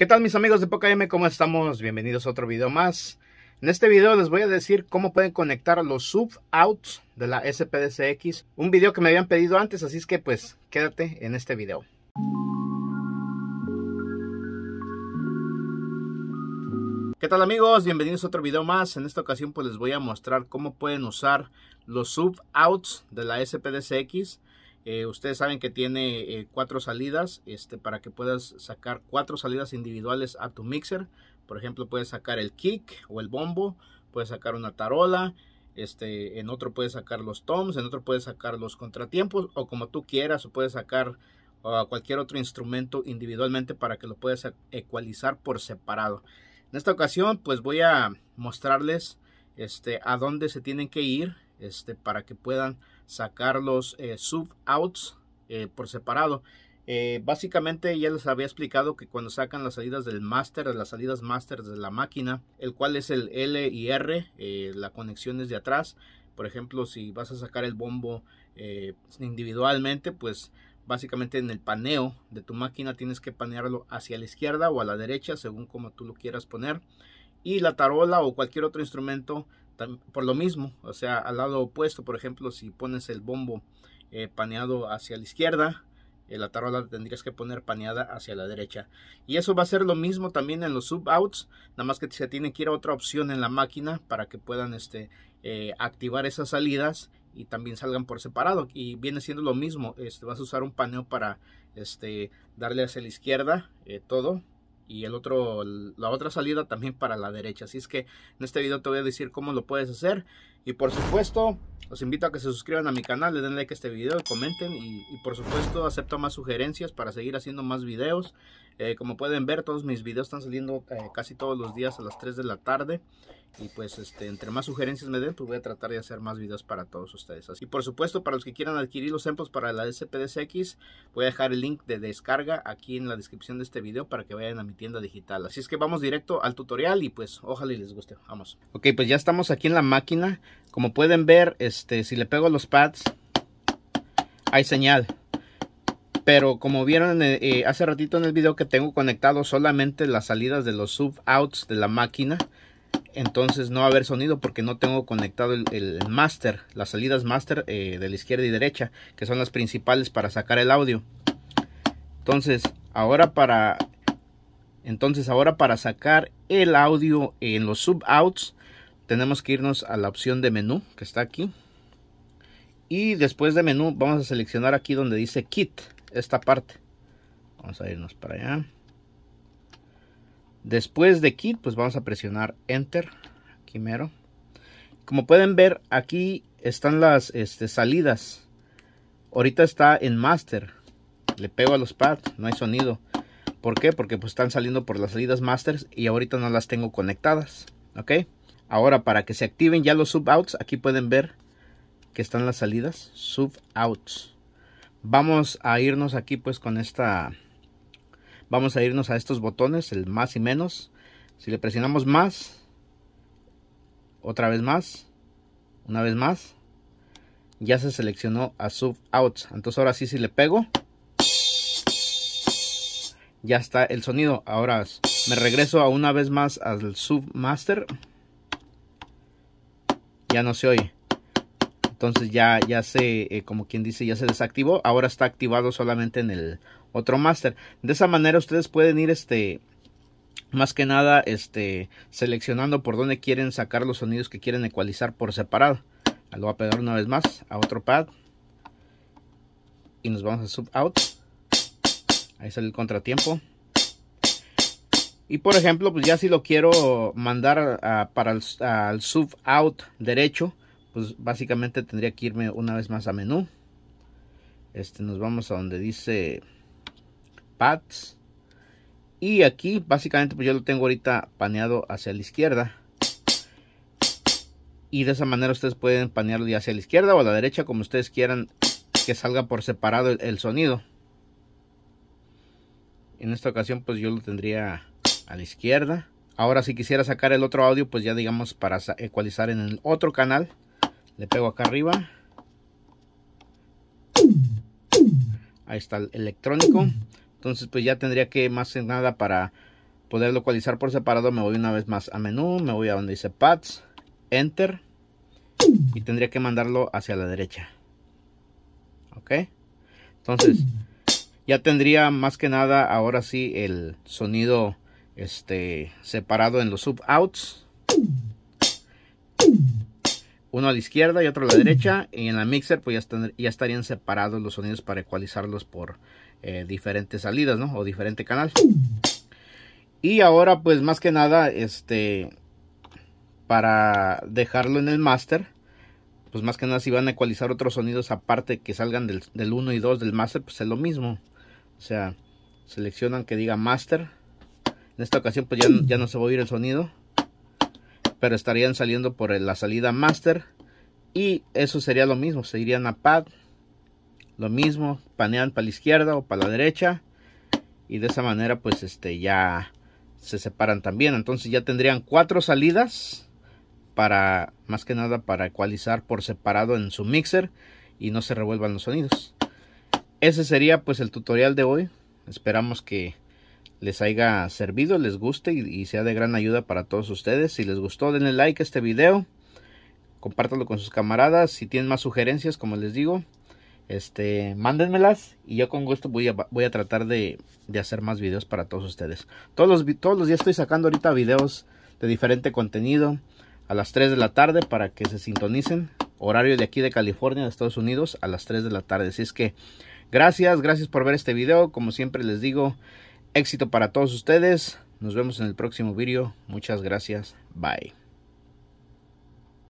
¿Qué tal mis amigos de PocaM? ¿Cómo estamos? Bienvenidos a otro video más. En este video les voy a decir cómo pueden conectar los sub-outs de la SPDCX. Un video que me habían pedido antes, así es que pues quédate en este video. ¿Qué tal amigos? Bienvenidos a otro video más. En esta ocasión pues les voy a mostrar cómo pueden usar los sub-outs de la SPDCX eh, ustedes saben que tiene eh, cuatro salidas este, para que puedas sacar cuatro salidas individuales a tu mixer. Por ejemplo, puedes sacar el kick o el bombo, puedes sacar una tarola, este, en otro puedes sacar los toms, en otro puedes sacar los contratiempos o como tú quieras, o puedes sacar uh, cualquier otro instrumento individualmente para que lo puedas e-, ecualizar por separado. En esta ocasión pues voy a mostrarles este, a dónde se tienen que ir este, para que puedan sacar los eh, sub-outs eh, por separado. Eh, básicamente ya les había explicado que cuando sacan las salidas del master las salidas master de la máquina, el cual es el L y R, la conexión es de atrás. Por ejemplo, si vas a sacar el bombo individualmente, pues básicamente en el paneo de tu máquina tienes que panearlo hacia la izquierda o a la derecha, según como tú lo quieras poner. Y la tarola o cualquier otro instrumento por lo mismo, o sea, al lado opuesto, por ejemplo, si pones el bombo eh, paneado hacia la izquierda, eh, la tarola tendrías que poner paneada hacia la derecha. Y eso va a ser lo mismo también en los sub-outs, nada más que se tiene que ir a otra opción en la máquina para que puedan este, eh, activar esas salidas y también salgan por separado. Y viene siendo lo mismo, este, vas a usar un paneo para este, darle hacia la izquierda todo y el otro, la otra salida también para la derecha. Así es que en este video te voy a decir cómo lo puedes hacer. Y por supuesto, los invito a que se suscriban a mi canal, le den like a este video, comenten y, por supuesto acepto más sugerencias para seguir haciendo más videos. Eh, como pueden ver, todos mis videos están saliendo eh, casi todos los días a las 3 de la tarde. Y pues este, entre más sugerencias me den, pues voy a tratar de hacer más videos para todos ustedes. Y por supuesto, para los que quieran adquirir los samples para la spdsx voy a dejar el link de descarga aquí en la descripción de este video para que vayan a mi tienda digital. Así es que vamos directo al tutorial y pues ojalá y les guste. Vamos. Ok, pues ya estamos aquí en la máquina. Como pueden ver, este, si le pego los pads, hay señal. Pero como vieron eh, eh, hace ratito en el video que tengo conectado solamente las salidas de los sub-outs de la máquina entonces no va a haber sonido porque no tengo conectado el, master, las salidas master eh, de la izquierda y derecha, que son las principales para sacar el audio. Entonces, ahora para entonces ahora para sacar el audio en los sub outs, tenemos que irnos a la opción de menú que está aquí. Y después de menú vamos a seleccionar aquí donde dice kit, esta parte. Vamos a irnos para allá. Después de kit, pues vamos a presionar enter. Aquí mero. Como pueden ver, aquí están las este, salidas. Ahorita está en master. Le pego a los pads, no hay sonido. ¿Por qué? Porque pues están saliendo por las salidas masters y ahorita no las tengo conectadas. ¿Ok? Ahora para que se activen ya los Sub-Outs, aquí pueden ver que están las salidas subouts. Vamos a irnos aquí pues con esta Vamos a irnos a estos botones, el más y menos. Si le presionamos más, otra vez más, una vez más, ya se seleccionó a sub out. Entonces ahora sí si le pego, ya está el sonido. Ahora me regreso a una vez más al sub master. Ya no se oye. Entonces ya, ya se, eh, como quien dice, ya se desactivó. Ahora está activado solamente en el otro master. De esa manera ustedes pueden ir este, más que nada este, seleccionando por dónde quieren sacar los sonidos que quieren ecualizar por separado. Ah, lo voy a pegar una vez más a otro pad. Y nos vamos a sub out. Ahí sale el contratiempo. Y por ejemplo, pues ya si lo quiero mandar para al sub out derecho, pues básicamente tendría que irme una vez más a menú. Este, nos vamos a donde dice pads. Y aquí básicamente pues yo lo tengo ahorita paneado hacia la izquierda. Y de esa manera ustedes pueden panearlo ya hacia la izquierda o a la derecha como ustedes quieran que salga por separado el, el sonido. En esta ocasión pues yo lo tendría a la izquierda. Ahora si quisiera sacar el otro audio pues ya digamos para ecualizar en el otro canal le pego acá arriba ahí está el electrónico entonces pues ya tendría que más que nada para poder localizar por separado me voy una vez más a menú me voy a donde dice pads enter y tendría que mandarlo hacia la derecha ok entonces ya tendría más que nada ahora sí el sonido este separado en los sub outs uno a la izquierda y otro a la derecha. Y en la mixer pues ya, ya estarían separados los sonidos para ecualizarlos por eh, diferentes salidas, O diferente canal. Y ahora pues más que nada, este, para dejarlo en el master, pues más que nada si van a ecualizar otros sonidos aparte que salgan del, 1 y 2 del master, pues es lo mismo. O sea, seleccionan que diga master. En esta ocasión pues ya, ya no se va a oír el sonido pero estarían saliendo por la salida master y eso sería lo mismo, se irían a pad, lo mismo, panean para la izquierda o para la derecha y de esa manera pues este ya se separan también, entonces ya tendrían cuatro salidas para más que nada para ecualizar por separado en su mixer y no se revuelvan los sonidos. Ese sería pues el tutorial de hoy. Esperamos que les haya servido, les guste y, sea de gran ayuda para todos ustedes. Si les gustó, denle like a este video, compártanlo con sus camaradas. Si tienen más sugerencias, como les digo, este, mándenmelas y yo con gusto voy a, voy a tratar de, de, hacer más videos para todos ustedes. Todos los, todos los días estoy sacando ahorita videos de diferente contenido a las 3 de la tarde para que se sintonicen. Horario de aquí de California, de Estados Unidos, a las 3 de la tarde. Así es que gracias, gracias por ver este video. Como siempre les digo, Éxito para todos ustedes. Nos vemos en el próximo video. Muchas gracias. Bye.